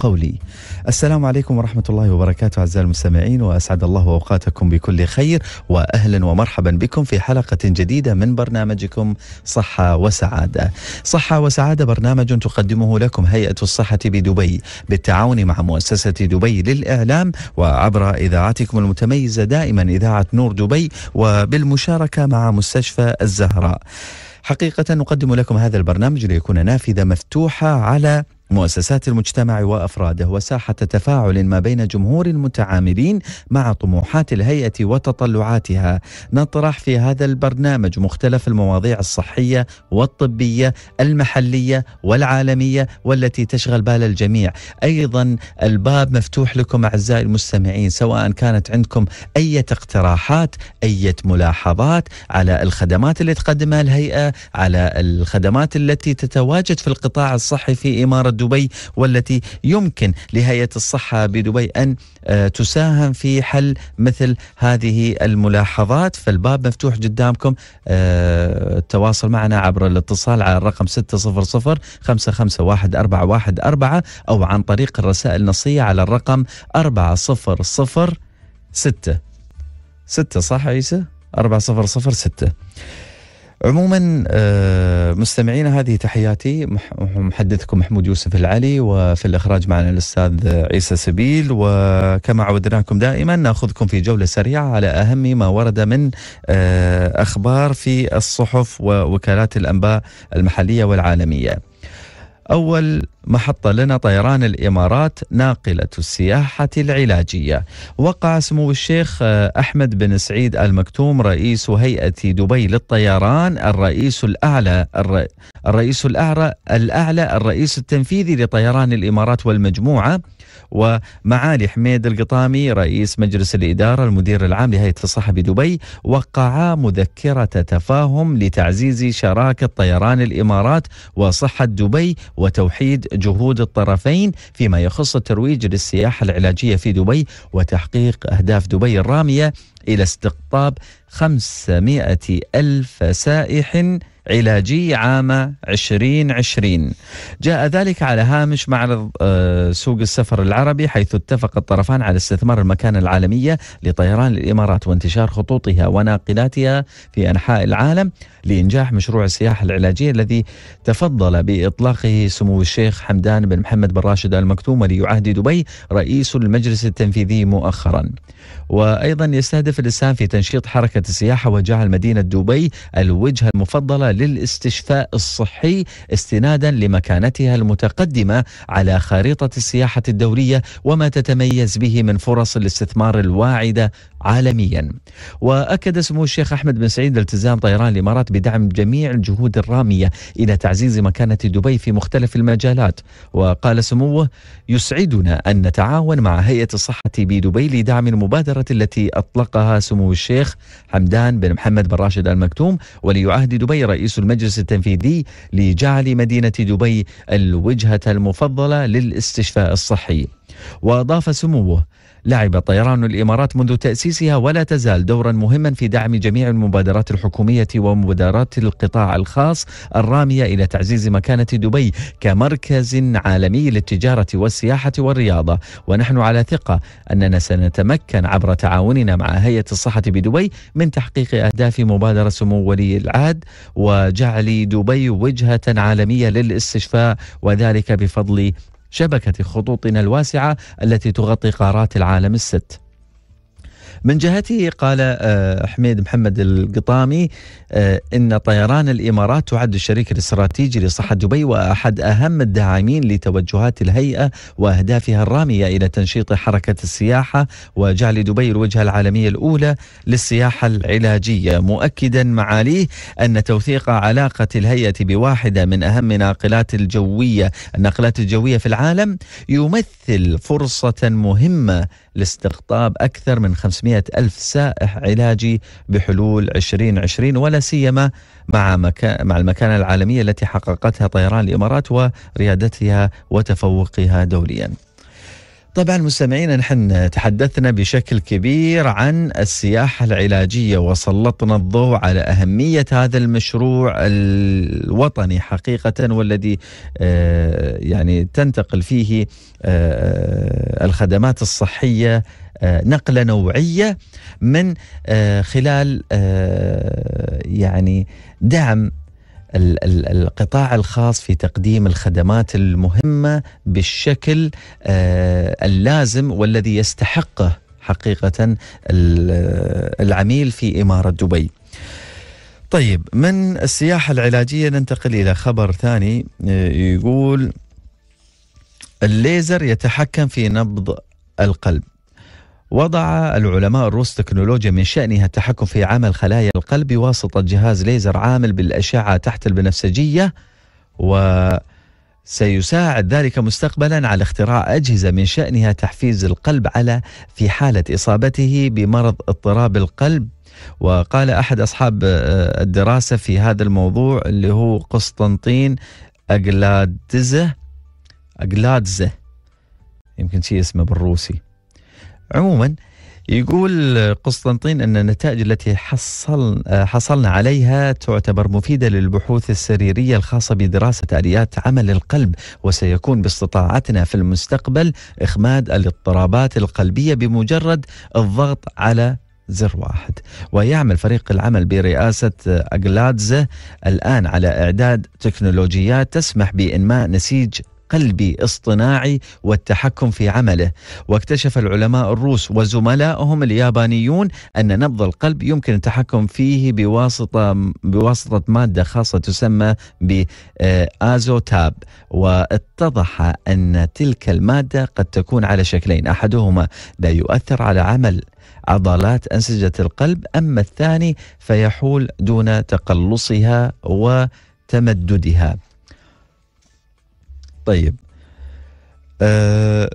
قولي السلام عليكم ورحمة الله وبركاته أعزائي المستمعين وأسعد الله أوقاتكم بكل خير وأهلا ومرحبا بكم في حلقة جديدة من برنامجكم صحة وسعادة صحة وسعادة برنامج تقدمه لكم هيئة الصحة بدبي بالتعاون مع مؤسسة دبي للإعلام وعبر إذاعتكم المتميزة دائما إذاعة نور دبي وبالمشاركة مع مستشفى الزهراء حقيقة نقدم لكم هذا البرنامج ليكون نافذة مفتوحة على مؤسسات المجتمع وافراده وساحه تفاعل ما بين جمهور المتعاملين مع طموحات الهيئه وتطلعاتها نطرح في هذا البرنامج مختلف المواضيع الصحيه والطبيه المحليه والعالميه والتي تشغل بال الجميع ايضا الباب مفتوح لكم اعزائي المستمعين سواء كانت عندكم اي اقتراحات اي ملاحظات على الخدمات اللي تقدمها الهيئه على الخدمات التي تتواجد في القطاع الصحي في اماره دبي والتي يمكن لهيئة الصحة بدبي أن آه، تساهم في حل مثل هذه الملاحظات فالباب مفتوح قدامكم التواصل آه، معنا عبر الاتصال على الرقم 600 551 414 أو عن طريق الرسائل النصية على الرقم 4006 6 صح عيسى 4006 عموما آه، مستمعينا هذه تحياتي محدثكم محمود يوسف العلي وفي الاخراج معنا الاستاذ عيسى سبيل وكما عودناكم دائما ناخذكم في جوله سريعه على اهم ما ورد من آه، اخبار في الصحف ووكالات الانباء المحليه والعالميه. أول محطة لنا طيران الإمارات ناقلة السياحة العلاجية وقع سمو الشيخ آه، أحمد بن سعيد المكتوم رئيس هيئة دبي للطيران الرئيس الأعلى الرئيس الأعلى الأعلى الرئيس التنفيذي لطيران الإمارات والمجموعة ومعالي حميد القطامي رئيس مجلس الإدارة المدير العام لهيئة الصحة بدبي وقعا مذكرة تفاهم لتعزيز شراكة طيران الإمارات وصحة دبي وتوحيد جهود الطرفين فيما يخص الترويج للسياحة العلاجية في دبي وتحقيق أهداف دبي الرامية إلى استقطاب 500 ألف سائح علاجي عام 2020 جاء ذلك على هامش معرض آه، سوق السفر العربي حيث اتفق الطرفان على استثمار المكانة العالمية لطيران الإمارات وانتشار خطوطها وناقلاتها في أنحاء العالم لإنجاح مشروع السياحة العلاجية الذي تفضل بإطلاقه سمو الشيخ حمدان بن محمد بن راشد آل مكتوم ولي عهد دبي رئيس المجلس التنفيذي مؤخرا وأيضا يستهدف الإسهام في تنشيط حركة السياحة وجعل مدينة دبي الوجهة المفضلة للاستشفاء الصحي استنادا لمكانتها المتقدمة على خريطة السياحة الدولية وما تتميز به من فرص الاستثمار الواعدة عالميا وأكد سمو الشيخ أحمد بن سعيد التزام طيران الإمارات بدعم جميع الجهود الرامية إلى تعزيز مكانة دبي في مختلف المجالات وقال سموه يسعدنا أن نتعاون مع هيئة الصحة بدبي لدعم المبادرة التي أطلقها سمو الشيخ حمدان بن محمد بن راشد المكتوم ولي عهد دبي رئيس المجلس التنفيذي لجعل مدينة دبي الوجهة المفضلة للاستشفاء الصحي وأضاف سموه لعب طيران الإمارات منذ تأسيسها ولا تزال دورا مهما في دعم جميع المبادرات الحكومية ومبادرات القطاع الخاص الرامية إلى تعزيز مكانة دبي كمركز عالمي للتجارة والسياحة والرياضة ونحن على ثقة أننا سنتمكن عبر تعاوننا مع هيئة الصحة بدبي من تحقيق أهداف مبادرة سمو ولي العهد وجعل دبي وجهة عالمية للاستشفاء وذلك بفضل شبكة خطوطنا الواسعة التي تغطي قارات العالم الست. من جهته قال آه، حميد محمد القطامي آه، إن طيران الإمارات تعد الشريك الاستراتيجي لصحة دبي وأحد أهم الداعمين لتوجهات الهيئة وأهدافها الرامية إلى تنشيط حركة السياحة وجعل دبي الوجهة العالمية الأولى للسياحة العلاجية مؤكدا معاليه أن توثيق علاقة الهيئة بواحدة من أهم ناقلات الجوية الناقلات الجوية في العالم يمثل فرصة مهمة لاستقطاب أكثر من 500 ألف سائح علاجي بحلول 2020 ولا سيما مع مع المكانة العالمية التي حققتها طيران الإمارات وريادتها وتفوقها دولياً طبعا مستمعينا نحن تحدثنا بشكل كبير عن السياحة العلاجية وسلطنا الضوء على أهمية هذا المشروع الوطني حقيقة والذي آه، يعني تنتقل فيه آه، آه، الخدمات الصحية نقلة نوعية من خلال يعني دعم القطاع الخاص في تقديم الخدمات المهمه بالشكل آه، اللازم والذي يستحقه حقيقه العميل في اماره دبي. طيب من السياحه العلاجيه ننتقل الى خبر ثاني آه، يقول الليزر يتحكم في نبض القلب وضع العلماء الروس تكنولوجيا من شأنها التحكم في عمل خلايا القلب بواسطة جهاز ليزر عامل بالأشعة تحت البنفسجية وسيساعد ذلك مستقبلا على اختراع أجهزة من شأنها تحفيز القلب على في حالة إصابته بمرض اضطراب القلب وقال أحد أصحاب آه، الدراسة في هذا الموضوع اللي هو قسطنطين أجلادزه أجلادزه يمكن شيء اسمه بالروسي عموما يقول قسطنطين أن النتائج التي حصل حصلنا عليها تعتبر مفيدة للبحوث السريرية الخاصة بدراسة آليات عمل القلب وسيكون باستطاعتنا في المستقبل إخماد الاضطرابات القلبية بمجرد الضغط على زر واحد ويعمل فريق العمل برئاسة أجلادزة الآن على إعداد تكنولوجيات تسمح بإنماء نسيج قلبي اصطناعي والتحكم في عمله واكتشف العلماء الروس وزملائهم اليابانيون أن نبض القلب يمكن التحكم فيه بواسطة بواسطة مادة خاصة تسمى بآزوتاب واتضح أن تلك المادة قد تكون على شكلين أحدهما لا يؤثر على عمل عضلات أنسجة القلب أما الثاني فيحول دون تقلصها وتمددها طيب آه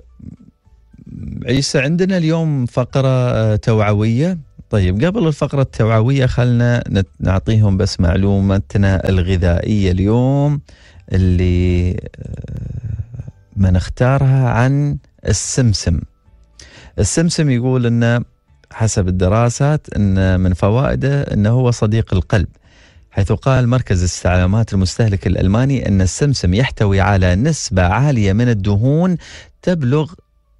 عيسى عندنا اليوم فقرة آه، توعوية طيب قبل الفقرة التوعوية خلنا نعطيهم بس معلومتنا الغذائية اليوم اللي آه، ما نختارها عن السمسم السمسم يقول أنه حسب الدراسات أن من فوائده أنه هو صديق القلب حيث قال مركز استعلامات المستهلك الألماني أن السمسم يحتوي على نسبة عالية من الدهون تبلغ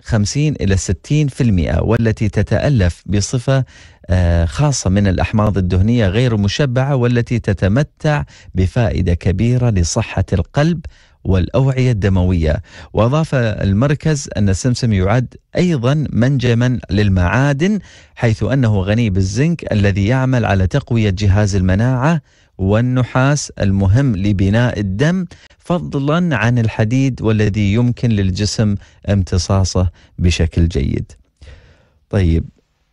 50 إلى 60% والتي تتألف بصفة آه، خاصة من الأحماض الدهنية غير مشبعة والتي تتمتع بفائدة كبيرة لصحة القلب والأوعية الدموية وأضاف المركز أن السمسم يعد أيضا منجما للمعادن حيث أنه غني بالزنك الذي يعمل على تقوية جهاز المناعة والنحاس المهم لبناء الدم فضلا عن الحديد والذي يمكن للجسم امتصاصه بشكل جيد. طيب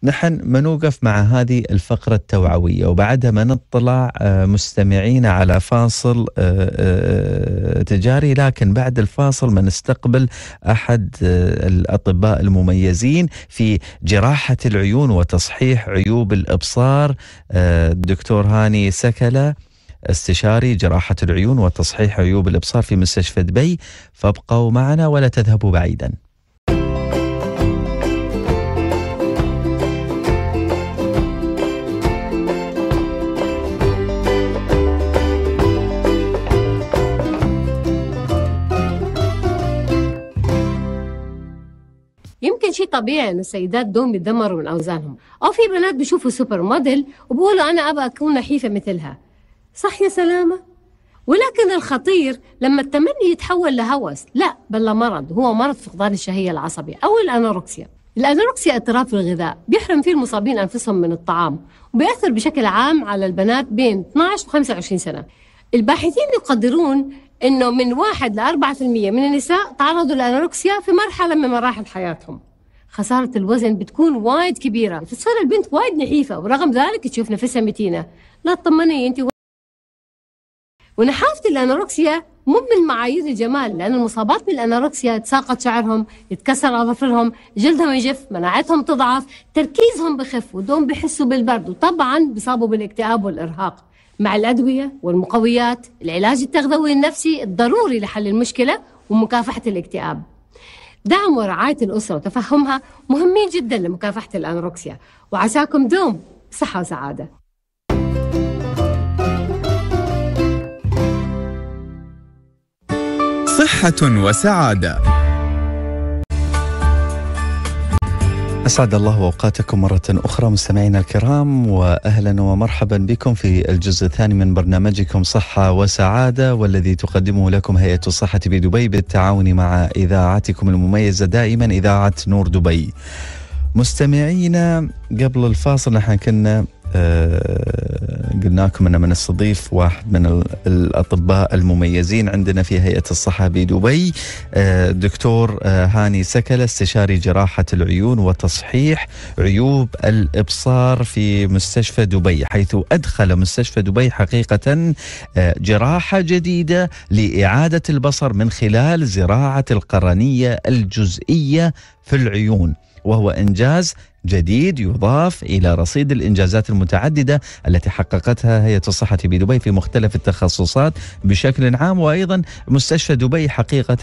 نحن منوقف مع هذه الفقرة التوعوية وبعدها ما نطلع آه، مستمعين على فاصل آه، آه، تجاري لكن بعد الفاصل ما نستقبل أحد الأطباء المميزين في جراحة العيون وتصحيح عيوب الإبصار الدكتور هاني سكلة استشاري جراحة العيون وتصحيح عيوب الإبصار في مستشفى دبي فابقوا معنا ولا تذهبوا بعيداً يمكن شيء طبيعي انه السيدات دوم يتدمروا من اوزانهم او في بنات بيشوفوا سوبر موديل وبقولوا انا ابغى اكون نحيفه مثلها صح يا سلامه ولكن الخطير لما التمني يتحول لهوس لا بل لمرض هو مرض فقدان الشهيه العصبي او الانوركسيا الانوركسيا اضطراب في الغذاء بيحرم فيه المصابين انفسهم من الطعام وبيأثر بشكل عام على البنات بين 12 و 25 سنه الباحثين يقدرون انه من واحد لأربعة في المية من النساء تعرضوا لأنوركسيا في مرحلة من مراحل حياتهم خسارة الوزن بتكون وايد كبيرة فتصير البنت وايد نحيفة ورغم ذلك تشوف نفسها متينة لا تطمني انت و... ونحافة الأنوركسيا مو من معايير الجمال لأن المصابات بالأنوركسيا يتساقط شعرهم يتكسر أظافرهم جلدهم يجف مناعتهم تضعف تركيزهم بخف ودوم بحسوا بالبرد وطبعا بيصابوا بالاكتئاب والإرهاق مع الأدوية والمقويات العلاج التغذوي النفسي الضروري لحل المشكلة ومكافحة الاكتئاب دعم ورعاية الأسرة وتفهمها مهمين جدا لمكافحة الأنوركسيا وعساكم دوم صحة وسعادة صحة وسعادة أسعد الله أوقاتكم مرة أخرى مستمعينا الكرام وأهلا ومرحبا بكم في الجزء الثاني من برنامجكم صحة وسعادة والذي تقدمه لكم هيئة الصحة بدبي بالتعاون مع إذاعتكم المميزة دائما إذاعة نور دبي مستمعينا قبل الفاصل نحن كنا آه، قلناكم أن من الصديف واحد من الأطباء المميزين عندنا في هيئة الصحة بدبي آه، دكتور آه، هاني سكلة استشاري جراحة العيون وتصحيح عيوب الإبصار في مستشفى دبي حيث أدخل مستشفى دبي حقيقة جراحة جديدة لإعادة البصر من خلال زراعة القرنية الجزئية في العيون وهو إنجاز جديد يضاف إلى رصيد الإنجازات المتعددة التي حققتها هيئة الصحة بدبي في مختلف التخصصات بشكل عام وأيضا مستشفى دبي حقيقة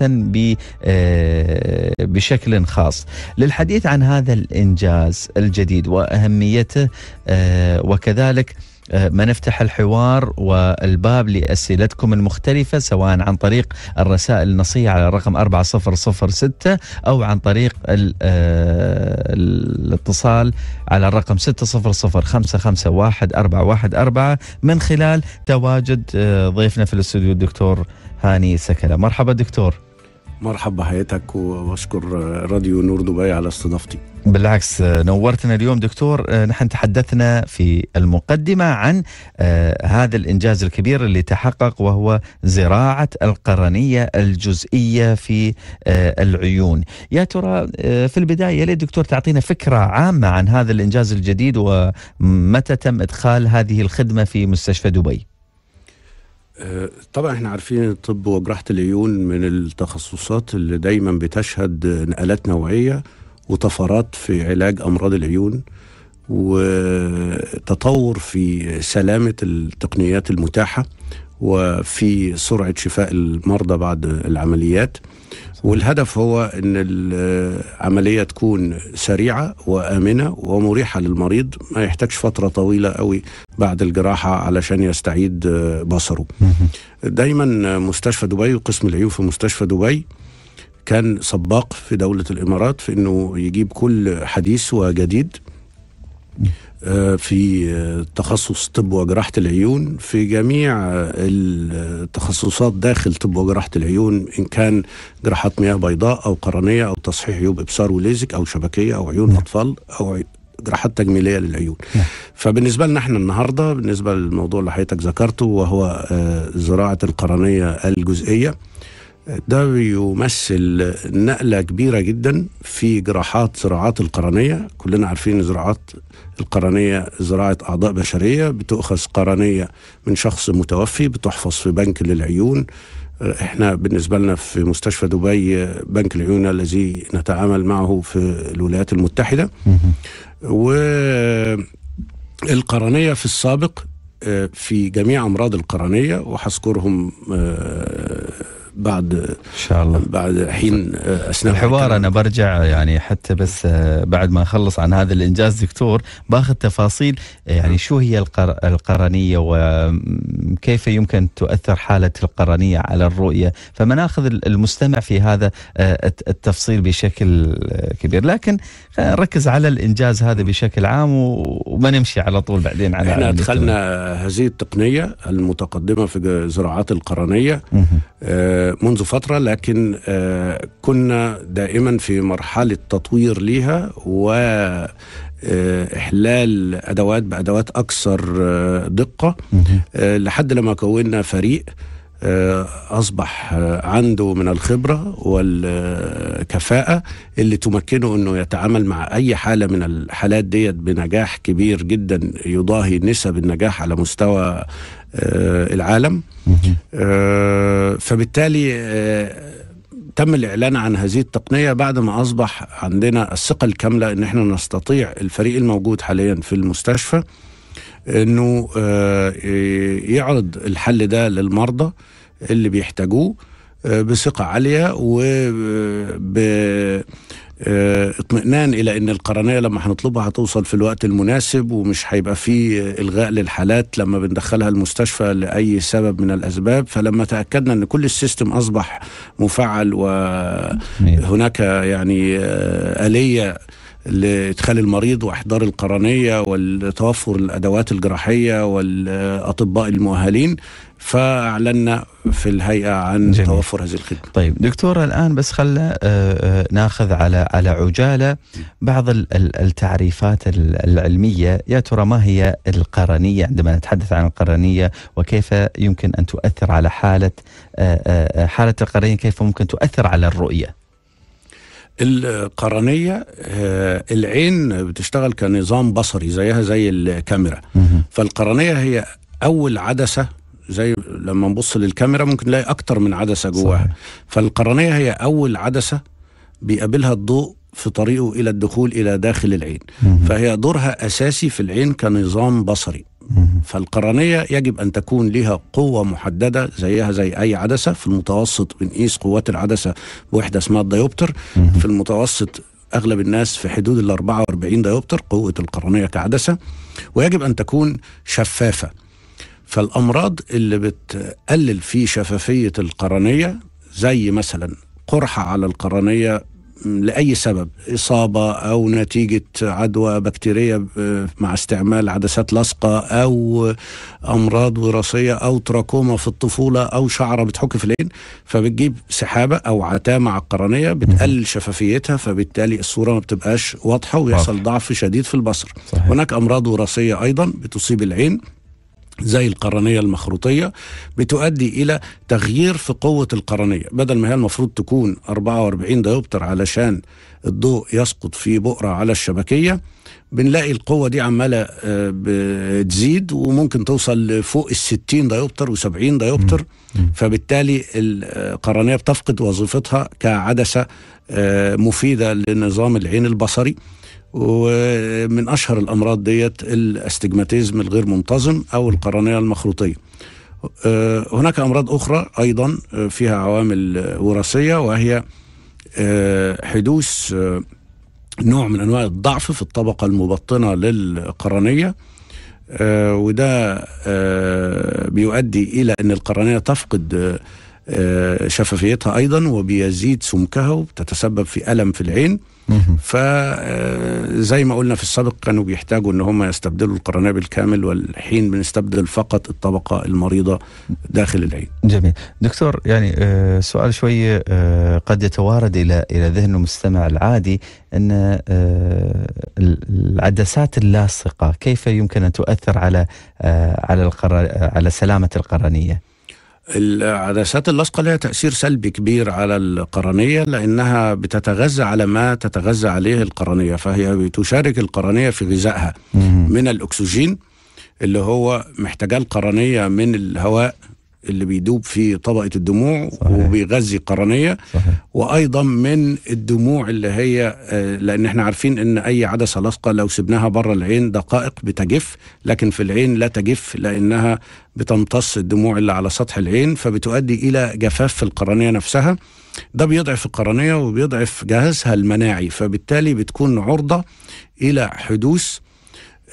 آه، بشكل خاص للحديث عن هذا الإنجاز الجديد وأهميته آه، وكذلك آه، ما نفتح الحوار والباب لأسئلتكم المختلفة سواء عن طريق الرسائل النصية على الرقم 4006 أو عن طريق آه، الاتصال على الرقم 600551414 من خلال تواجد آه، ضيفنا في الاستوديو الدكتور هاني سكلة مرحبا دكتور مرحبا حياتك واشكر راديو نور دبي على استضافتي بالعكس آه، نورتنا اليوم دكتور آه، نحن تحدثنا في المقدمة عن آه، هذا الإنجاز الكبير اللي تحقق وهو زراعة القرنية الجزئية في العيون يا ترى في البداية يا دكتور تعطينا فكرة عامة عن هذا الإنجاز الجديد ومتى تم إدخال هذه الخدمة في مستشفى دبي طبعا احنا عارفين الطب وجراحة العيون من التخصصات اللي دايما بتشهد نقلات نوعية وطفرات في علاج أمراض العيون وتطور في سلامة التقنيات المتاحة وفي سرعة شفاء المرضى بعد العمليات والهدف هو أن العملية تكون سريعة وآمنة ومريحة للمريض ما يحتاجش فترة طويلة قوي بعد الجراحة علشان يستعيد بصره دايما مستشفى دبي وقسم العيون في مستشفى دبي كان سباق في دولة الإمارات في أنه يجيب كل حديث وجديد آه، في آه، تخصص طب وجراحة العيون في جميع آه، التخصصات داخل طب وجراحة العيون إن كان جراحات مياه بيضاء أو قرنية أو تصحيح عيوب إبصار وليزك أو شبكية أو عيون نعم. أطفال أو جراحات تجميليه للعيون نعم. فبالنسبه لنا احنا النهارده بالنسبه للموضوع اللي حضرتك ذكرته وهو زراعه القرنيه الجزئيه ده بيمثل نقلة كبيرة جدا في جراحات زراعات القرنية كلنا عارفين زراعات القرنية زراعة أعضاء بشرية بتؤخذ قرنية من شخص متوفي بتحفظ في بنك للعيون احنا بالنسبة لنا في مستشفى دبي بنك العيون الذي نتعامل معه في الولايات المتحدة والقرنية في السابق آه، في جميع أمراض القرنية وحذكرهم آه، بعد ان شاء الله بعد حين اثناء آه، الحوار انا برجع يعني حتى بس آه، بعد ما اخلص عن هذا الانجاز دكتور باخذ تفاصيل آه، يعني نعم. شو هي القر القرنيه وكيف يمكن تؤثر حاله القرنيه على الرؤيه فمناخذ المستمع في هذا التفصيل بشكل كبير لكن نركز على الانجاز هذا بشكل عام وما نمشي على طول بعدين على احنا ادخلنا هذه التقنيه المتقدمه في زراعات القرنيه منذ فترة لكن آه، كنا دائما في مرحلة تطوير ليها و آه، احلال ادوات بادوات اكثر آه، دقه لحد لما كونا فريق اصبح عنده من الخبره والكفاءه اللي تمكنه انه يتعامل مع اي حاله من الحالات ديت بنجاح كبير جدا يضاهي نسب النجاح على مستوى آه، العالم آه، فبالتالي آه، تم الإعلان عن هذه التقنية بعد ما أصبح عندنا الثقة الكاملة أن احنا نستطيع الفريق الموجود حاليا في المستشفى أنه يعرض الحل ده للمرضى اللي بيحتاجوه بثقة عالية وب آه، اطمئنان الى ان القرنيه لما هنطلبها هتوصل في الوقت المناسب ومش هيبقى في الغاء للحالات لما بندخلها المستشفى لاي سبب من الاسباب فلما تاكدنا ان كل السيستم اصبح مفعل وهناك يعني آه، اليه لادخال المريض واحضار القرنيه وتوفر الادوات الجراحيه والاطباء المؤهلين فاعلنا في الهيئه عن جميل. توفر هذه الخدمه. طيب دكتور الان بس خلنا آه، آه، ناخذ على على عجاله بعض التعريفات العلميه يا ترى ما هي القرنيه عندما نتحدث عن القرنيه وكيف يمكن ان تؤثر على حاله آه، حاله القرنيه كيف ممكن تؤثر على الرؤيه؟ القرنية العين بتشتغل كنظام بصري زيها زي الكاميرا فالقرنية هي أول عدسة زي لما نبص للكاميرا ممكن نلاقي اكتر من عدسه جواها فالقرنيه هي اول عدسه بيقابلها الضوء في طريقه الى الدخول الى داخل العين مم. فهي دورها اساسي في العين كنظام بصري فالقرنيه يجب ان تكون لها قوه محدده زيها زي اي عدسه في المتوسط بنقيس قوات العدسه بوحده اسمها الديوبتر في المتوسط اغلب الناس في حدود ال 44 ديوبتر قوه القرنيه كعدسه ويجب ان تكون شفافه فالأمراض اللي بتقلل في شفافية القرنية زي مثلا قرحة على القرنية لأي سبب إصابة أو نتيجة عدوى بكتيرية آه، مع استعمال عدسات لاصقه أو أمراض وراثية أو تراكوما في الطفولة أو شعرة بتحك في العين فبتجيب سحابة أو عتاة مع القرنية بتقلل شفافيتها فبالتالي الصورة ما بتبقاش واضحة ويحصل ضعف شديد في البصر صحيح. هناك أمراض وراثية أيضا بتصيب العين زي القرنية المخروطية بتؤدي إلى تغيير في قوة القرنية بدل ما هي المفروض تكون 44 دايوبتر علشان الضوء يسقط في بؤرة على الشبكية بنلاقي القوة دي عمالة آه، بتزيد وممكن توصل لفوق الستين دايوبتر وسبعين دايوبتر فبالتالي القرنية آه، بتفقد وظيفتها كعدسة آه، مفيدة لنظام العين البصري ومن اشهر الامراض ديت الاستجماتيزم الغير منتظم او القرنيه المخروطيه آه، هناك امراض اخرى ايضا آه، فيها عوامل وراثيه وهي آه، حدوث نوع من انواع الضعف في الطبقه المبطنه للقرنيه وده بيؤدي الى ان القرنيه تفقد شفافيتها ايضا وبيزيد سمكها وتتسبب في الم في العين فزي آه، ما قلنا في السابق كانوا بيحتاجوا ان هم يستبدلوا القرنيه بالكامل والحين بنستبدل فقط الطبقه المريضه داخل العين. جميل. دكتور يعني آه، سؤال شويه آه، قد يتوارد الى الى ذهن المستمع العادي ان العدسات اللاصقه كيف يمكن ان تؤثر على على على سلامه القرنيه؟ العدسات اللاصقة لها تأثير سلبي كبير على القرنية لأنها بتتغذى على ما تتغذى عليه القرنية فهي بتشارك القرنية في غذائها من الأكسجين اللي هو محتاجاه القرنية من الهواء اللي بيدوب في طبقة الدموع صحيح. وبيغذي القرنية صحيح. وأيضا من الدموع اللي هي آه، لأن احنا عارفين أن أي عدسة لاصقة لو سبناها بره العين دقائق بتجف لكن في العين لا تجف لأنها بتمتص الدموع اللي على سطح العين فبتؤدي إلى جفاف في القرنية نفسها ده بيضعف القرنية وبيضعف جهازها المناعي فبالتالي بتكون عرضة إلى حدوث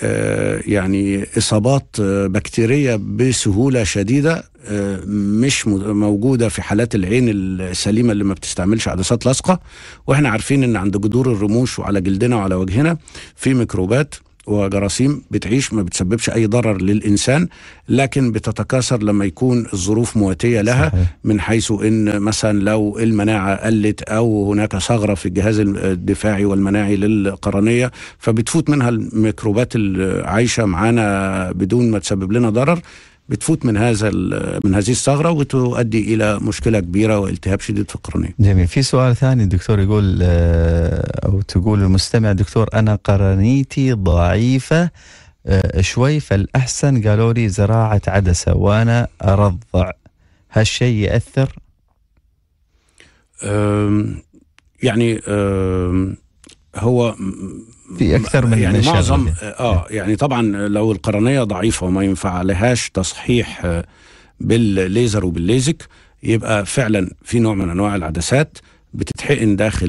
آه، يعني اصابات آه، بكتيريه بسهوله شديده آه، مش موجوده في حالات العين السليمه اللي ما بتستعملش عدسات لاصقه واحنا عارفين ان عند جذور الرموش وعلى جلدنا وعلى وجهنا في ميكروبات وجراثيم بتعيش ما بتسببش اي ضرر للانسان لكن بتتكاثر لما يكون الظروف مواتيه لها صحيح. من حيث ان مثلا لو المناعه قلت او هناك ثغره في الجهاز الدفاعي والمناعي للقرنيه فبتفوت منها الميكروبات اللي عايشه معانا بدون ما تسبب لنا ضرر بتفوت من هذا من هذه الثغره وتؤدي الى مشكله كبيره والتهاب شديد في القرنيه. جميل، في سؤال ثاني دكتور يقول آه، او تقول المستمع دكتور انا قرنيتي ضعيفه آه، شوي فالاحسن قالوا لي زراعه عدسه وانا ارضع هالشيء ياثر؟ يعني هو في اكثر من يعني معظم يعني. آه،, اه يعني طبعا لو القرنيه ضعيفه وما ينفع لهاش تصحيح آه، بالليزر وبالليزك يبقى فعلا في نوع من انواع العدسات بتتحقن داخل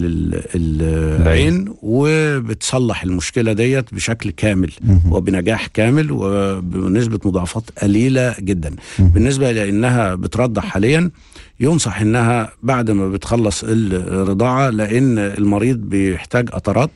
العين وبتصلح المشكله ديت بشكل كامل وبنجاح كامل وبنسبه مضاعفات قليله جدا بالنسبه لانها بترضع حاليا ينصح انها بعد ما بتخلص الرضاعه لان المريض بيحتاج قطرات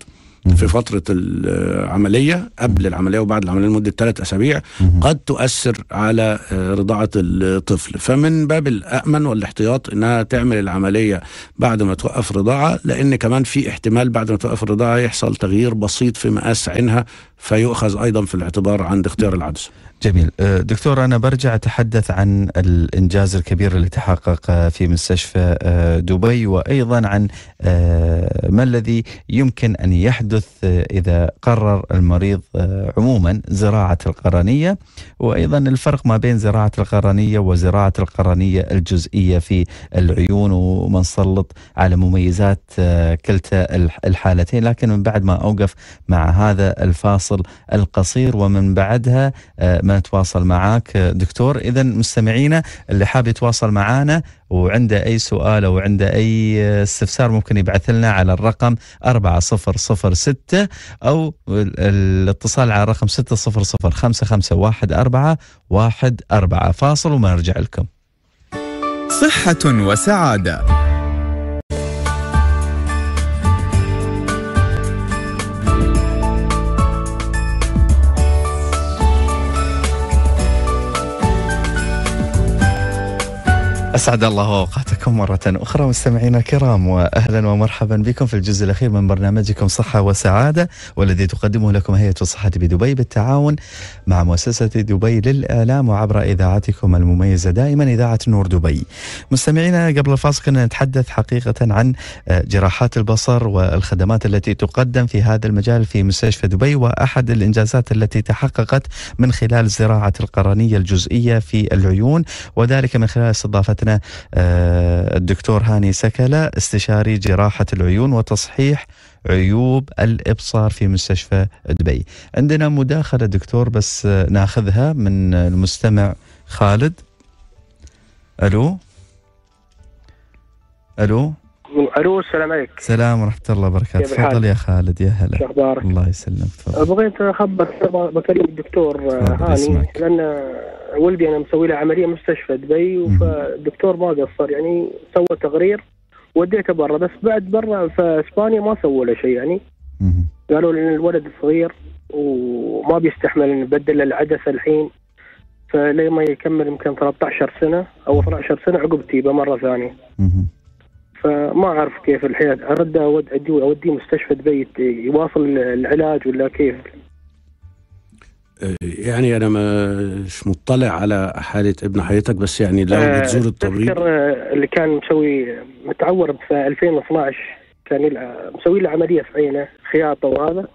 في فترة العملية قبل العملية وبعد العملية لمدة ثلاث أسابيع قد تؤثر على رضاعة الطفل فمن باب الأمن والاحتياط أنها تعمل العملية بعد ما توقف رضاعة لأن كمان في احتمال بعد ما توقف الرضاعة يحصل تغيير بسيط في مقاس عينها فيؤخذ أيضا في الاعتبار عند اختيار العدسة جميل أه، دكتور أنا برجع أتحدث عن الإنجاز الكبير اللي تحقق في مستشفى أه، دبي وأيضا عن أه، ما الذي يمكن أن يحدث إذا قرر المريض عموما زراعة القرنية وأيضا الفرق ما بين زراعة القرنية وزراعة القرنية الجزئية في العيون ومنسلط على مميزات كلتا الحالتين لكن من بعد ما أوقف مع هذا الفاصل القصير ومن بعدها ما تواصل نتواصل معك دكتور إذا مستمعينا اللي حاب يتواصل معانا وعنده أي سؤال أو عنده أي استفسار ممكن يبعث لنا على الرقم 4006 أو الاتصال على الرقم 600551414 فاصل وما نرجع لكم صحة وسعادة أسعد الله أوقاتكم مرة أخرى مستمعينا الكرام وأهلا ومرحبا بكم في الجزء الأخير من برنامجكم صحة وسعادة والذي تقدمه لكم هيئة الصحة بدبي بالتعاون مع مؤسسة دبي للإعلام وعبر إذاعتكم المميزة دائما إذاعة نور دبي مستمعينا قبل الفاصل كنا نتحدث حقيقة عن آه، جراحات البصر والخدمات التي تقدم في هذا المجال في مستشفى دبي وأحد الإنجازات التي تحققت من خلال زراعة القرنية الجزئية في العيون وذلك من خلال استضافة ضيفتنا آه، الدكتور هاني سكلة استشاري جراحة العيون وتصحيح عيوب الابصار في مستشفى دبي. عندنا مداخله دكتور بس آه، ناخذها من المستمع خالد. الو الو الو السلام عليكم السلام ورحمه الله وبركاته تفضل يا خالد يا هلا شو اخبارك الله يسلمك تفضل بغيت اخبر بكلم الدكتور آه، هاني لان ولدي انا مسوي له عمليه مستشفى دبي فالدكتور ما قصر يعني سوى تقرير وديته برا بس بعد برا في اسبانيا ما سووا له شيء يعني مم. قالوا لي الولد صغير وما بيستحمل نبدل العدسه الحين فلما يكمل يمكن 13 سنه او 12 سنه عقب تيبه مره ثانيه. مم. فما اعرف كيف الحياه ارده اوديه أودي مستشفى دبي يواصل العلاج ولا كيف إيه، يعني انا مش مطلع على حاله ابن حضرتك بس يعني لو بتزور آه، الطبيب آه، اللي كان مسوي متعور في 2012 كان مسوي له عمليه في عينه خياطه وهذا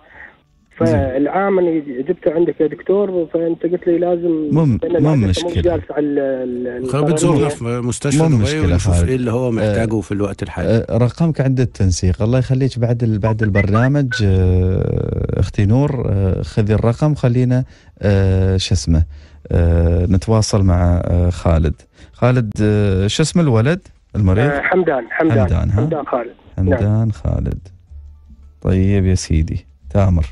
فالعام انا جبته عندك يا دكتور فانت قلت لي لازم مم مو مشكله جالس على بتزورنا في مستشفى دبي ونشوف ايه اللي هو محتاجه آه، في الوقت الحالي آه، رقمك عند التنسيق الله يخليك بعد بعد البرنامج آه، اختي نور خذي الرقم خلينا شو اسمه نتواصل مع خالد خالد شو اسم الولد المريض حمدان حمدان حمدان, حمدان خالد حمدان نعم. خالد طيب يا سيدي تامر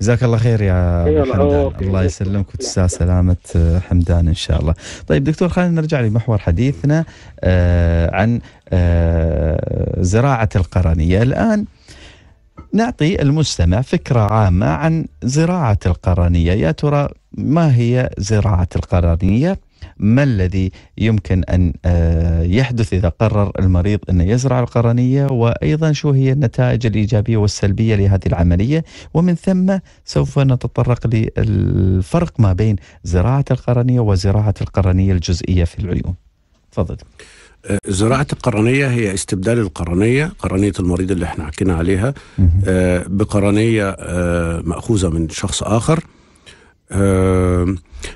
جزاك الله خير يا حمدان الله يسلمك وتسع سلامة آه، حمدان إن شاء الله طيب دكتور خلينا نرجع لمحور حديثنا آه، عن آه، زراعة القرنية الآن نعطي المستمع فكرة عامة عن زراعة القرنية يا ترى ما هي زراعة القرنية ما الذي يمكن أن آه، يحدث إذا قرر المريض أنه يزرع القرنية وأيضا شو هي النتائج الإيجابية والسلبية لهذه العملية ومن ثم سوف نتطرق للفرق ما بين زراعة القرنية وزراعة القرنية الجزئية في العيون تفضل آه، زراعة القرنية هي استبدال القرنية قرنية المريض اللي احنا حكينا عليها آه، بقرنية مأخوذة من شخص آخر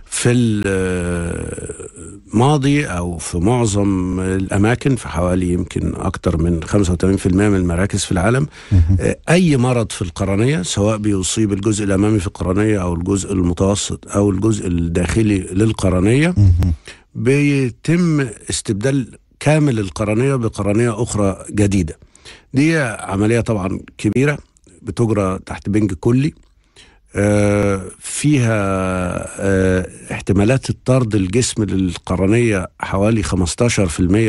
في الماضي أو في معظم الأماكن في حوالي يمكن أكثر من 85% من المراكز في العالم آه، أي مرض في القرنية سواء بيصيب الجزء الأمامي في القرنية أو الجزء المتوسط أو الجزء الداخلي للقرنية بيتم استبدال كامل القرنية بقرنية أخرى جديدة دي عملية طبعا كبيرة بتجرى تحت بنج كلي آه، فيها آه، احتمالات الطرد الجسم للقرنية حوالي 15%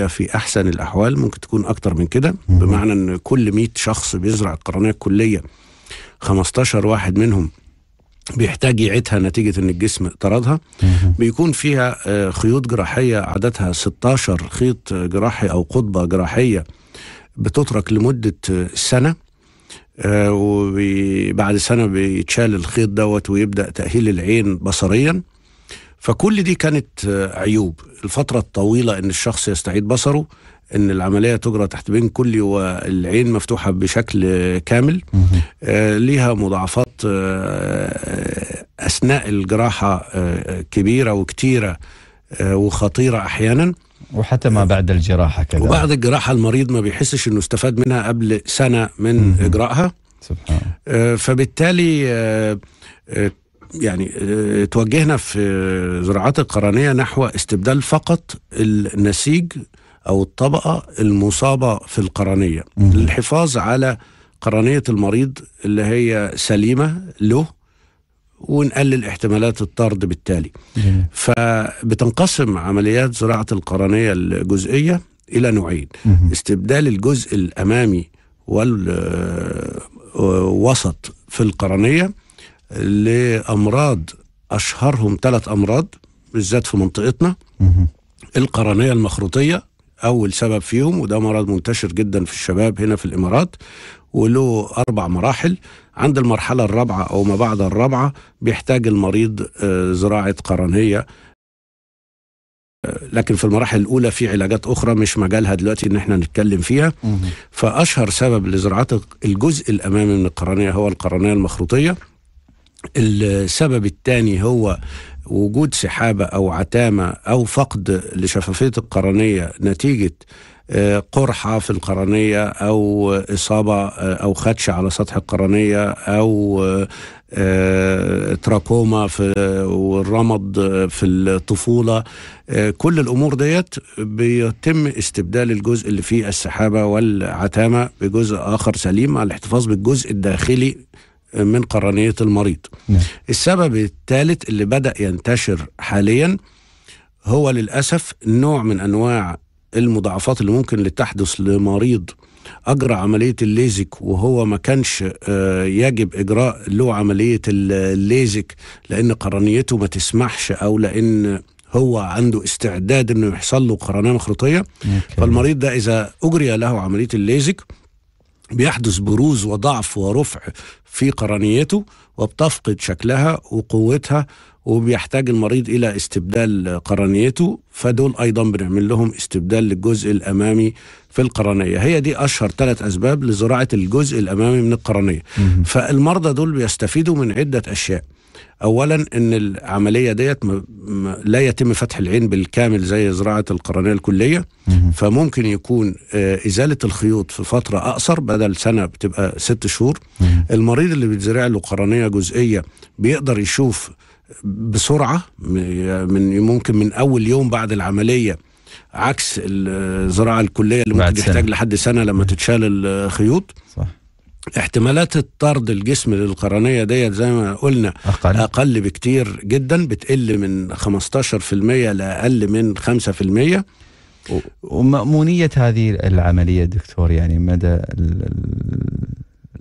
في أحسن الأحوال ممكن تكون أكتر من كده بمعنى أن كل 100 شخص بيزرع القرنية الكلية 15 واحد منهم بيحتاج يعيدها نتيجة أن الجسم طردها بيكون فيها آه، خيوط جراحية عددها 16 خيط جراحي أو قطبة جراحية بتترك لمدة سنة آه، وبعد سنة بيتشال الخيط دوت ويبدأ تأهيل العين بصريا فكل دي كانت آه، عيوب الفترة الطويلة ان الشخص يستعيد بصره ان العملية تجرى تحت بين كلي والعين مفتوحة بشكل كامل آه، ليها مضاعفات اثناء الجراحة كبيرة وكتيرة وخطيرة احيانا وحتى ما بعد الجراحة كذا وبعد الجراحة المريض ما بيحسش انه استفاد منها قبل سنة من مم. سبحان آه فبالتالي آه، آه، يعني آه، توجهنا في زراعات القرنية نحو استبدال فقط النسيج أو الطبقة المصابة في القرنية للحفاظ على قرنية المريض اللي هي سليمة له ونقلل احتمالات الطرد بالتالي فبتنقسم عمليات زراعة القرنية الجزئية إلى نوعين مم. استبدال الجزء الأمامي والوسط آه، في القرنية لأمراض أشهرهم ثلاث أمراض بالذات في منطقتنا مم. القرنية المخروطية أول سبب فيهم وده مرض منتشر جدا في الشباب هنا في الإمارات وله أربع مراحل عند المرحلة الرابعة أو ما بعد الرابعة بيحتاج المريض آه، زراعة قرنية آه، لكن في المراحل الأولى في علاجات أخرى مش مجالها دلوقتي إن احنا نتكلم فيها فأشهر سبب لزراعة الجزء الأمامي من القرنية هو القرنية المخروطية السبب الثاني هو وجود سحابة أو عتامة أو فقد لشفافية القرنية نتيجة قرحة في القرنية أو إصابة أو خدش على سطح القرنية أو آه، تراكوما في والرمض في الطفولة آه، كل الأمور ديت بيتم استبدال الجزء اللي فيه السحابة والعتامة بجزء آخر سليم مع الاحتفاظ بالجزء الداخلي من قرنية المريض نعم. السبب الثالث اللي بدأ ينتشر حاليا هو للأسف نوع من أنواع المضاعفات اللي ممكن تحدث لمريض اجرى عمليه الليزك وهو ما كانش آه، يجب اجراء له عمليه الليزك لان قرنيته ما تسمحش او لان هو عنده استعداد انه يحصل له قرنيه مخروطيه فالمريض ده اذا اجري له عمليه الليزك بيحدث بروز وضعف ورفع في قرنيته وبتفقد شكلها وقوتها وبيحتاج المريض الى استبدال قرنيته فدول ايضا بنعمل لهم استبدال للجزء الامامي في القرنيه هي دي اشهر ثلاث اسباب لزراعه الجزء الامامي من القرنيه فالمرضى دول بيستفيدوا من عده اشياء اولا ان العمليه ديت لا يتم فتح العين بالكامل زي زراعه القرنيه الكليه فممكن يكون آه، ازاله الخيوط في فتره اقصر بدل سنه بتبقى ست شهور المريض اللي بيتزرع له قرنيه جزئيه بيقدر يشوف بسرعه من ممكن من اول يوم بعد العمليه عكس الزراعه الكليه اللي ممكن تحتاج لحد سنه لما تتشال الخيوط صح احتمالات الطرد الجسم للقرنية ديت زي ما قلنا أقل. أقل بكتير جدا بتقل من 15% لأقل من 5% ومأمونية هذه العملية دكتور يعني مدى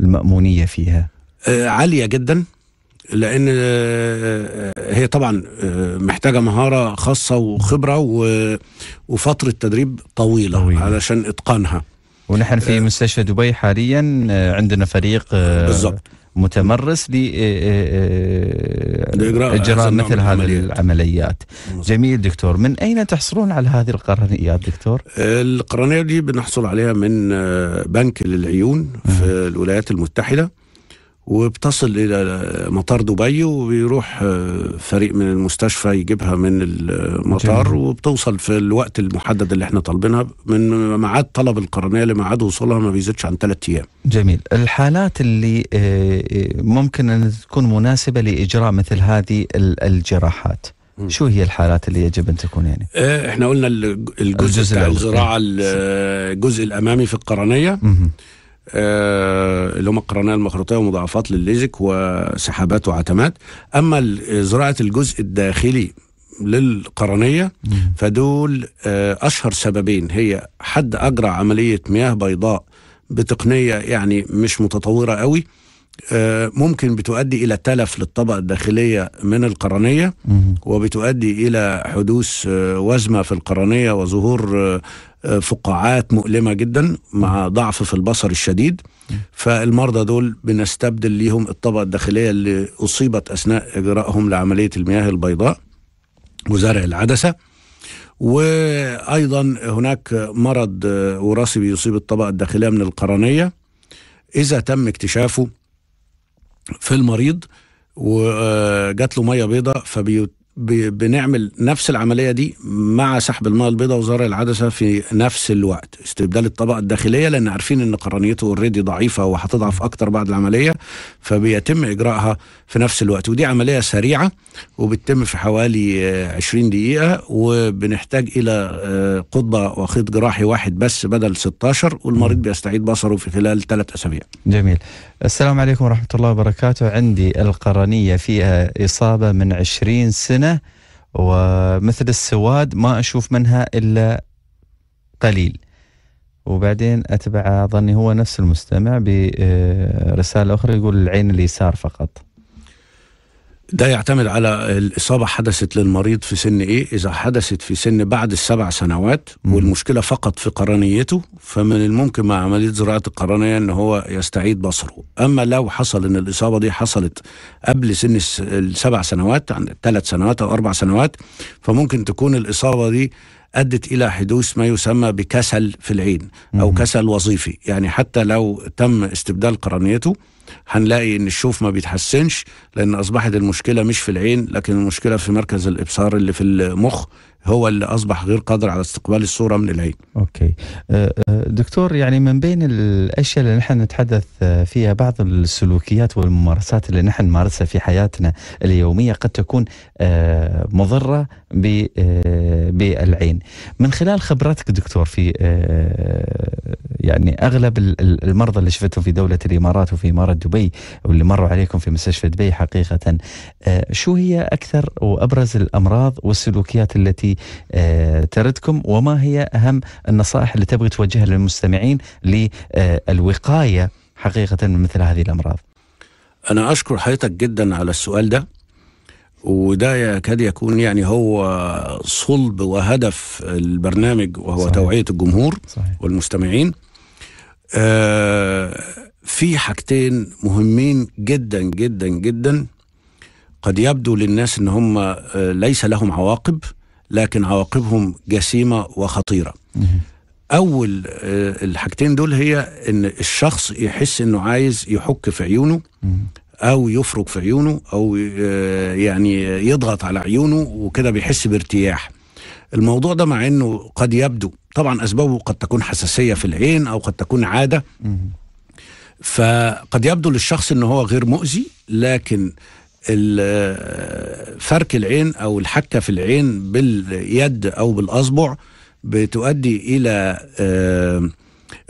المأمونية فيها آه، عالية جدا لان آه، آه، هي طبعا آه، محتاجه مهاره خاصه وخبره وفتره تدريب طويله, طويلة. علشان اتقانها ونحن في مستشفى دبي حاليا عندنا فريق بالظبط متمرس لاجراء مثل هذه العمليات العمليات. جميل دكتور من اين تحصلون على هذه القرنيات دكتور القرنيه دي بنحصل عليها من بنك للعيون في الولايات المتحده وبتصل الى مطار دبي وبيروح آه، فريق من المستشفى يجيبها من المطار جميل. وبتوصل في الوقت المحدد اللي احنا طالبينها من ميعاد طلب القرنيه لميعاد وصولها ما بيزيدش عن ثلاث ايام. جميل، الحالات اللي آه، آه، ممكن ان تكون مناسبه لاجراء مثل هذه الجراحات. شو هي الحالات اللي يجب ان تكون يعني؟ احنا قلنا الجزء, الجزء الزراعه الجزء الامامي في القرنيه. آه، اللي هم القرنيه المخروطيه ومضاعفات للليزك وسحابات وعتمات اما زراعه الجزء الداخلي للقرنيه فدول آه، اشهر سببين هي حد اجرى عمليه مياه بيضاء بتقنيه يعني مش متطوره قوي آه، ممكن بتؤدي إلى تلف للطبقة الداخلية من القرنية وبتؤدي إلى حدوث آه، وزمة في القرنية وظهور آه، فقاعات مؤلمة جدا مع ضعف في البصر الشديد فالمرضى دول بنستبدل ليهم الطبقة الداخلية اللي أصيبت أثناء إجرائهم لعملية المياه البيضاء وزرع العدسة وأيضا هناك مرض وراثي بيصيب الطبقة الداخلية من القرنية إذا تم اكتشافه في المريض وجات له ميه بيضاء فبيت بنعمل نفس العمليه دي مع سحب الماء البيضاء وزرع العدسه في نفس الوقت استبدال الطبقه الداخليه لان عارفين ان قرنيته اوريدي ضعيفه وهتضعف اكتر بعد العمليه فبيتم اجراءها في نفس الوقت ودي عمليه سريعه وبتتم في حوالي 20 دقيقه وبنحتاج الى آه، قطبه وخيط جراحي واحد بس بدل 16 والمريض بيستعيد بصره في خلال ثلاث اسابيع. جميل. السلام عليكم ورحمه الله وبركاته عندي القرنيه فيها اصابه من 20 سنه ومثل السواد ما أشوف منها إلا قليل وبعدين أتبع ظني هو نفس المستمع برسالة آه، أخرى يقول العين اليسار فقط ده يعتمد على الإصابة حدثت للمريض في سن إيه إذا حدثت في سن بعد السبع سنوات مم. والمشكلة فقط في قرنيته فمن الممكن مع عملية زراعة القرنية أن هو يستعيد بصره أما لو حصل أن الإصابة دي حصلت قبل سن السبع سنوات عن ثلاث سنوات أو أربع سنوات فممكن تكون الإصابة دي أدت إلى حدوث ما يسمى بكسل في العين أو مم. كسل وظيفي يعني حتى لو تم استبدال قرنيته هنلاقي ان الشوف ما بيتحسنش لان اصبحت المشكله مش في العين لكن المشكله في مركز الابصار اللي في المخ هو اللي اصبح غير قادر على استقبال الصوره من العين. اوكي. أه، أه، دكتور يعني من بين الاشياء اللي نحن نتحدث فيها بعض السلوكيات والممارسات اللي نحن نمارسها في حياتنا اليوميه قد تكون أه، مضره بالعين. من خلال خبرتك دكتور في يعني اغلب المرضى اللي شفتهم في دوله الامارات وفي اماره دبي واللي مروا عليكم في مستشفى دبي حقيقه شو هي اكثر وابرز الامراض والسلوكيات التي التي آه، تردكم وما هي أهم النصائح اللي تبغي توجهها للمستمعين للوقاية حقيقة من مثل هذه الأمراض أنا أشكر حضرتك جدا على السؤال ده وده يكاد يكون يعني هو صلب وهدف البرنامج وهو صحيح. توعية الجمهور صحيح. والمستمعين آه في حاجتين مهمين جدا جدا جدا قد يبدو للناس ان هم آه، ليس لهم عواقب لكن عواقبهم جسيمه وخطيره اول آه، الحاجتين دول هي ان الشخص يحس انه عايز يحك في عيونه او يفرك في عيونه او آه، يعني يضغط على عيونه وكده بيحس بارتياح الموضوع ده مع انه قد يبدو طبعا اسبابه قد تكون حساسيه في العين او قد تكون عاده فقد يبدو للشخص ان هو غير مؤذي لكن فرك العين او الحكه في العين باليد او بالاصبع بتؤدي الى آه،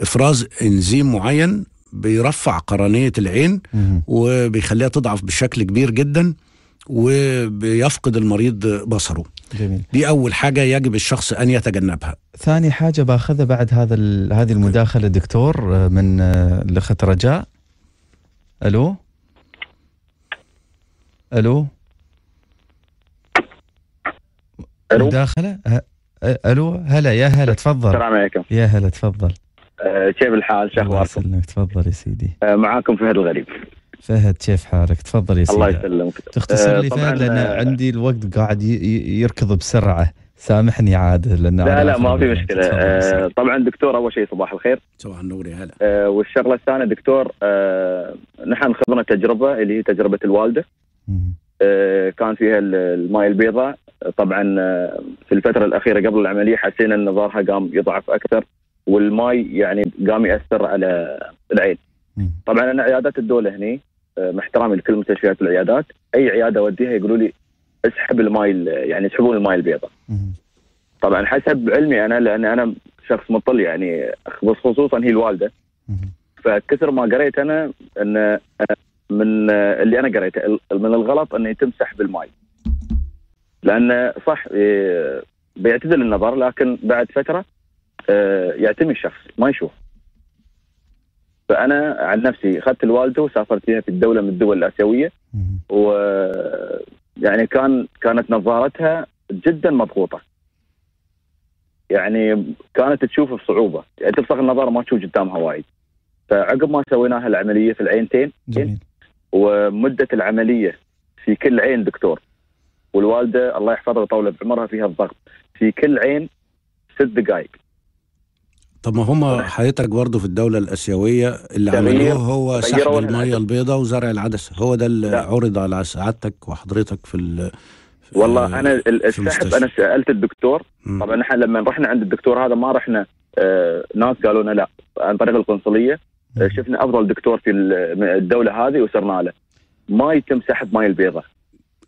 افراز انزيم معين بيرفع قرنيه العين وبيخليها تضعف بشكل كبير جدا وبيفقد المريض بصره جميل. دي اول حاجه يجب الشخص ان يتجنبها ثاني حاجه باخذها بعد هذا هذه المداخله دكتور آه، من آه، الاخت رجاء الو الو الو مداخلة الو هلا يا هلا تفضل السلام عليكم يا هلا تفضل أه، كيف الحال شو اخباركم؟ تفضل يا سيدي أه، معاكم فهد الغريب فهد كيف حالك؟ تفضل يا سيدي الله يسلمك تختصر أه، لي فهد لان عندي الوقت قاعد يركض بسرعه سامحني عاد لان لا لا ما في مشكله آه طبعا دكتور اول شيء صباح الخير صباح النور يا هلا آه والشغله الثانيه دكتور آه نحن خضنا تجربه اللي هي تجربه الوالده آه، كان فيها الماي البيضاء طبعا آه، في الفتره الاخيره قبل العمليه حسينا ان ظهرها قام يضعف اكثر والماي يعني قام ياثر على العين. طبعا انا عيادات الدوله هني آه، مع احترامي لكل مستشفيات العيادات اي عياده اوديها يقولوا لي اسحب الماي يعني يسحبون الماي البيضاء. طبعا حسب علمي انا لان انا شخص مطل يعني بس خصوصا هي الوالده فكثر ما قريت انا ان من آه، اللي انا قريته من الغلط انه يتم سحب الماء لان صح آه، بيعتدل النظر لكن بعد فتره آه، يعتمي الشخص ما يشوف فانا عن نفسي اخذت الوالده وسافرت فيها في الدوله من الدول الاسيويه و يعني كان كانت نظارتها جدا مضغوطه يعني كانت تشوف بصعوبه يعني تلصق النظاره ما تشوف قدامها وايد فعقب ما سويناها العمليه في العينتين جميل. ومده العمليه في كل عين دكتور والوالده الله يحفظها ويطول بعمرها فيها الضغط في كل عين ست دقائق طب ما هم حياتك برضه في الدولة الآسيوية اللي عملوه هو سحب المية البيضاء وزرع العدسة هو ده اللي نعم. عرض على سعادتك وحضرتك في, ال... والله أنا السحب أنا سألت الدكتور م. طبعا احنا لما رحنا عند الدكتور هذا ما رحنا آه ناس قالوا لنا لا عن طريق القنصلية شفنا افضل دكتور في الدوله هذه وصرنا له ما يتم سحب ماي البيضة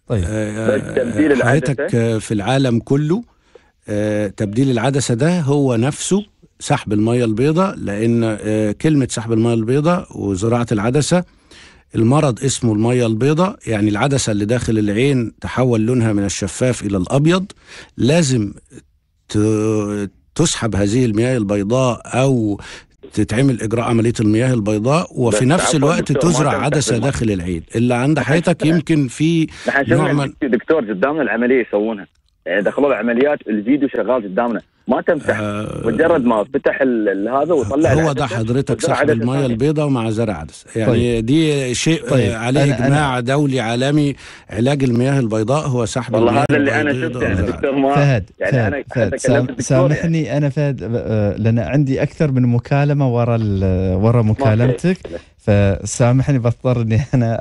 طيب آه، تبديل آه، حياتك آه، في العالم كله تبديل العدسه ده هو نفسه سحب الميه البيضاء لان كلمه سحب الميه البيضاء وزراعه العدسه المرض اسمه الميه البيضاء يعني العدسه اللي داخل العين تحول لونها من الشفاف الى الابيض لازم تسحب هذه المياه البيضاء او تتعمل اجراء عمليه المياه البيضاء وفي نفس الوقت تزرع عدسه داخل العيد اللي عند حياتك يمكن في نوع من دكتور قدامنا العمليه يسوونها آه، دخلوا العمليات الفيديو شغال قدامنا ما تمسح أه مجرد ما فتح هذا وطلع هو ده حضرتك سحب الميه البيضاء ومع زرع عدس يعني طيب. دي شيء آه، طيب. عليه اجماع دولي عالمي علاج المياه البيضاء هو سحب والله هذا اللي انا شفته يعني دكتور ما فهد يعني فهد. انا فهد. سام يعني. سامحني يعني. انا فهد آه، لان عندي اكثر من مكالمه ورا ورا مكالمتك فسامحني بضطر اني انا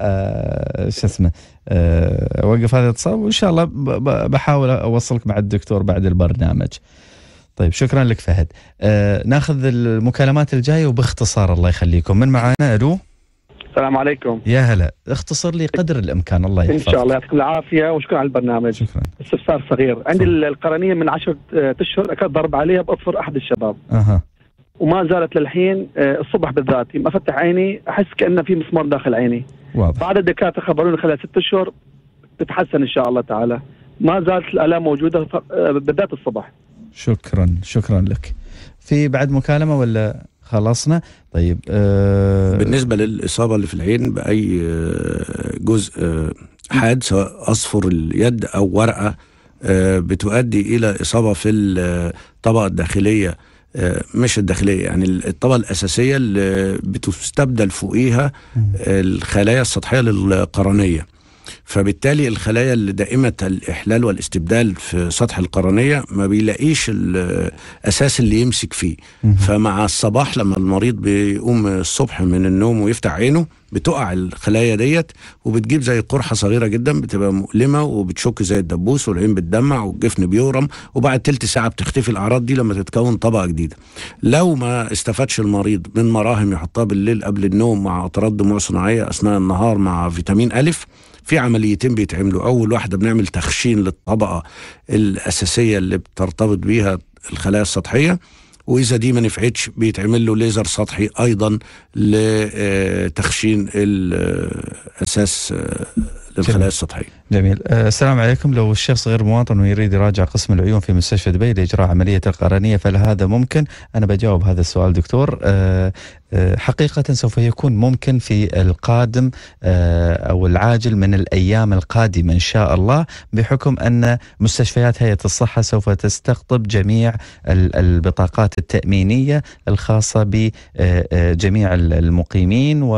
شو اسمه آه، اوقف هذا الاتصال وان شاء الله بحاول اوصلك مع الدكتور بعد البرنامج. طيب شكرا لك فهد. آه ناخذ المكالمات الجايه وباختصار الله يخليكم، من معانا الو؟ السلام عليكم. يا هلا، اختصر لي قدر الامكان الله يحفظك. ان شاء الله يعطيكم العافيه وشكرا على البرنامج. شكرا. استفسار صغير، عندي القرنيه من 10 آه، اشهر اكلت ضرب عليها باظفر احد الشباب. اها. وما زالت للحين آه، الصبح بالذات لما افتح عيني احس كان في مسمار داخل عيني واضح بعد الدكاتره خبروني خلال ست اشهر بتحسن ان شاء الله تعالى ما زالت الالام موجوده آه، بالذات الصبح شكرا شكرا لك في بعد مكالمه ولا خلصنا طيب آه بالنسبه للاصابه اللي في العين باي آه، جزء حاد سواء اصفر اليد او ورقه بتؤدي الى اصابه في الطبقه الداخليه آه، مش الداخليه يعني الطبقه الاساسيه اللي بتستبدل فوقيها آه، الخلايا السطحيه للقرنيه فبالتالي الخلايا اللي دائمة الإحلال والاستبدال في سطح القرنية ما بيلاقيش الأساس اللي يمسك فيه فمع الصباح لما المريض بيقوم الصبح من النوم ويفتح عينه بتقع الخلايا ديت وبتجيب زي قرحه صغيره جدا بتبقى مؤلمه وبتشك زي الدبوس والعين بتدمع والجفن بيورم وبعد تلت ساعه بتختفي الاعراض دي لما تتكون طبقه جديده. لو ما استفادش المريض من مراهم يحطها بالليل قبل النوم مع اطراد دموع صناعيه اثناء النهار مع فيتامين الف في عمليتين بيتعملوا اول واحده بنعمل تخشين للطبقه الاساسيه اللي بترتبط بيها الخلايا السطحيه واذا دي ما نفعتش بيتعمل له ليزر سطحي ايضا لتخشين الاساس للخلايا السطحيه. جميل، آه، السلام عليكم لو الشخص غير مواطن ويريد يراجع قسم العيون في مستشفى دبي لاجراء عمليه القرنيه فهل هذا ممكن؟ انا بجاوب هذا السؤال دكتور آه، آه، حقيقة سوف يكون ممكن في القادم آه، أو العاجل من الأيام القادمة إن شاء الله بحكم أن مستشفيات هيئة الصحة سوف تستقطب جميع البطاقات التأمينية الخاصة بجميع آه، المقيمين و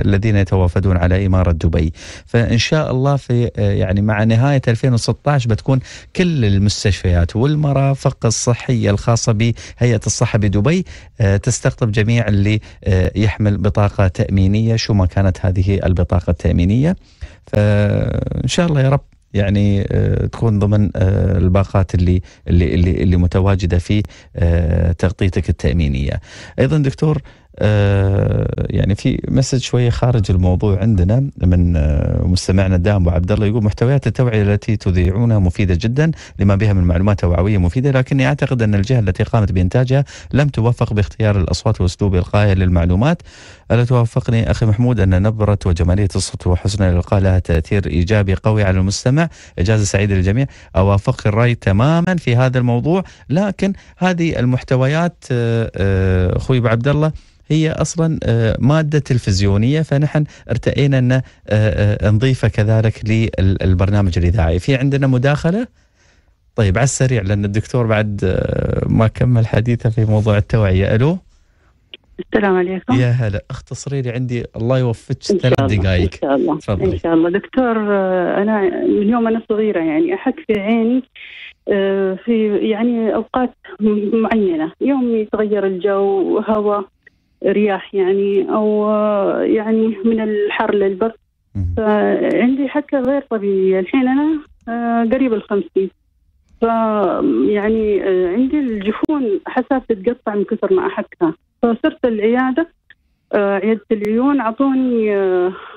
الذين يتوافدون على إمارة دبي فإن شاء الله في آه، يعني مع نهاية 2016 بتكون كل المستشفيات والمرافق الصحية الخاصة بهيئة الصحة بدبي آه، تستقطب جميع اللي آه، يحمل بطاقة تأمينية شو ما كانت هذه البطاقة التأمينية فإن شاء الله يا رب يعني تكون ضمن الباقات اللي اللي اللي, اللي متواجده في تغطيتك التامينيه. ايضا دكتور آه، يعني في مسج شوية خارج الموضوع عندنا من آه، مستمعنا دام عبد الله يقول محتويات التوعية التي تذيعونها مفيدة جدا لما بها من معلومات توعوية مفيدة لكني أعتقد أن الجهة التي قامت بإنتاجها لم توفق باختيار الأصوات وأسلوب القائه للمعلومات ألا توافقني أخي محمود أن نبرة وجمالية الصوت وحسن الإلقاء لها تأثير إيجابي قوي على المستمع إجازة سعيدة للجميع أوافق الرأي تماما في هذا الموضوع لكن هذه المحتويات آه، أخوي ابو عبد الله هي اصلا آه، ماده تلفزيونيه فنحن ارتئينا ان آه، آه، نضيفها كذلك للبرنامج الاذاعي في عندنا مداخله طيب على السريع لان الدكتور بعد ما كمل حديثه في موضوع التوعيه الو السلام عليكم يا هلا اختصري لي عندي الله يوفقك ثلاث دقائق ان شاء الله فضلي. ان شاء الله دكتور انا من يوم انا صغيره يعني احك في عيني في يعني اوقات معينه يوم يتغير الجو هواء رياح يعني او يعني من الحر للبرد فعندي حكه غير طبيعيه الحين انا آه، قريب الخمسين ف يعني آه، عندي الجفون حساس تتقطع من كثر ما احكها فصرت العياده آه، عياده العيون اعطوني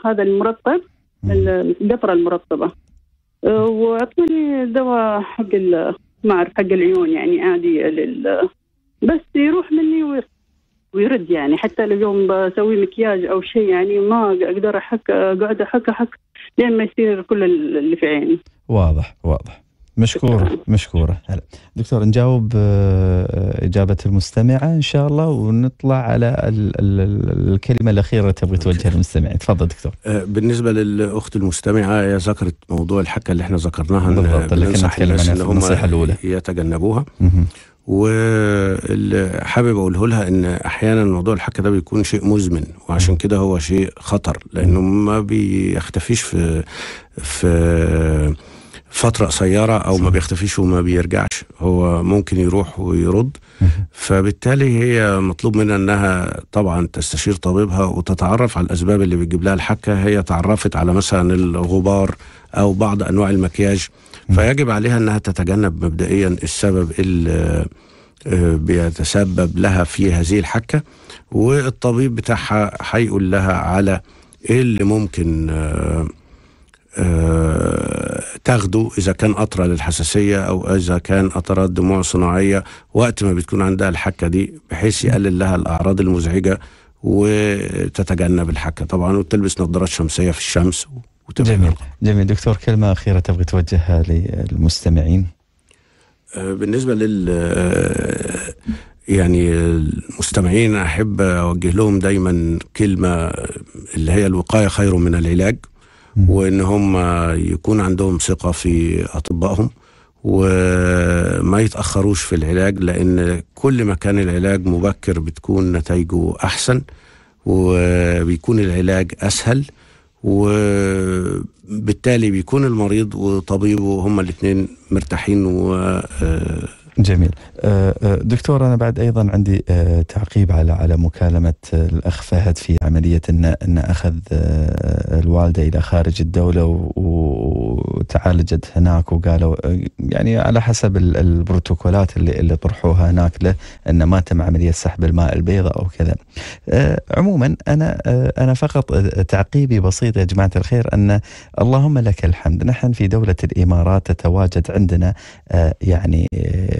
هذا المرطب القطره المرطبه واعطوني دواء حق ما اعرف حق العيون يعني عادي لل بس يروح مني ويصير ويرد يعني حتى لو يوم بسوي مكياج او شيء يعني ما اقدر احك اقعد احك احك لين ما يصير كل اللي في عيني واضح واضح مشكور مشكورة هلا دكتور نجاوب آه، آه، إجابة المستمعة إن شاء الله ونطلع على ال ال الكلمة الأخيرة تبغي توجهها للمستمعين تفضل دكتور آه، بالنسبة للأخت المستمعة هي ذكرت موضوع الحكة اللي احنا ذكرناها بالضبط اللي كنا الناس عنها النصيحة الأولى يتجنبوها وحابب اقوله لها ان احيانا موضوع الحك ده بيكون شيء مزمن وعشان كده هو شيء خطر لانه ما بيختفيش في في فترة قصيرة أو ما بيختفيش وما بيرجعش هو ممكن يروح ويرد فبالتالي هي مطلوب منها أنها طبعا تستشير طبيبها وتتعرف على الأسباب اللي بتجيب لها الحكة هي تعرفت على مثلا الغبار أو بعض أنواع المكياج فيجب عليها أنها تتجنب مبدئيا السبب اللي آه، بيتسبب لها في هذه الحكة والطبيب بتاعها هيقول لها على ايه اللي ممكن آه، آه، تاخده إذا كان قطرة للحساسية أو إذا كان قطرات دموع صناعية وقت ما بتكون عندها الحكة دي بحيث يقلل لها الأعراض المزعجة وتتجنب الحكة طبعا وتلبس نظارات شمسية في الشمس جميل جميل دكتور كلمة أخيرة تبغي توجهها للمستمعين آه، بالنسبة لل آه، يعني المستمعين أحب أوجه لهم دايما كلمة اللي هي الوقاية خير من العلاج وان هم يكون عندهم ثقه في اطبائهم وما يتاخروش في العلاج لان كل ما كان العلاج مبكر بتكون نتائجه احسن وبيكون العلاج اسهل وبالتالي بيكون المريض وطبيبه هما الاثنين مرتاحين و آه، جميل أه، أه، دكتور انا بعد ايضا عندي أه، تعقيب على على مكالمه الاخ فهد في عمليه ان ان اخذ الوالده الى خارج الدوله وتعالجت هناك وقالوا يعني على حسب البروتوكولات اللي اللي طرحوها هناك له ان ما تم عمليه سحب الماء البيضاء او كذا. عموما انا انا فقط تعقيبي بسيط يا جماعه الخير ان اللهم لك الحمد نحن في دوله الامارات تتواجد عندنا يعني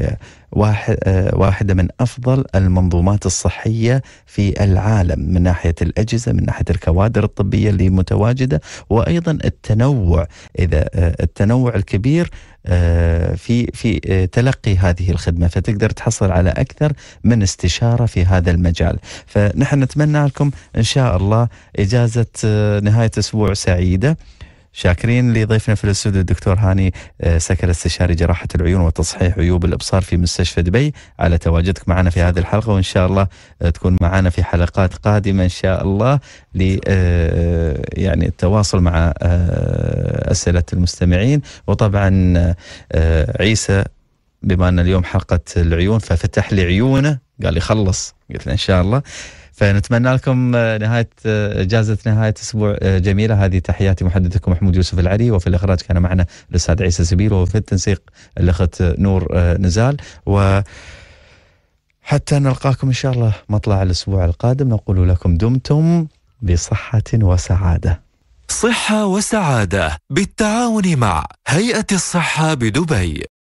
آه، واحدة من أفضل المنظومات الصحية في العالم من ناحية الأجهزة من ناحية الكوادر الطبية اللي متواجدة وأيضا التنوع إذا آه، التنوع الكبير آه، في في تلقي هذه الخدمه فتقدر تحصل على اكثر من استشاره في هذا المجال، فنحن نتمنى لكم ان شاء الله اجازه نهايه اسبوع سعيده. شاكرين لضيفنا في الاستوديو الدكتور هاني آه، سكر استشاري جراحه العيون وتصحيح عيوب الابصار في مستشفى دبي على تواجدك معنا في هذه الحلقه وان شاء الله آه، تكون معنا في حلقات قادمه ان شاء الله ل آه، يعني التواصل مع اسئله المستمعين وطبعا عيسى بما ان اليوم حلقه العيون ففتح لي عيونه قال لي خلص قلت له ان شاء الله فنتمنى لكم آه، نهايه آه، اجازه نهايه اسبوع آه، جميله هذه تحياتي محدثكم محمود يوسف العلي وفي الاخراج كان معنا الاستاذ عيسى سبيل وفي التنسيق الاخت نور نزال و حتى نلقاكم ان شاء الله مطلع الاسبوع القادم نقول لكم دمتم بصحه وسعاده. صحه وسعاده بالتعاون مع هيئه الصحه بدبي.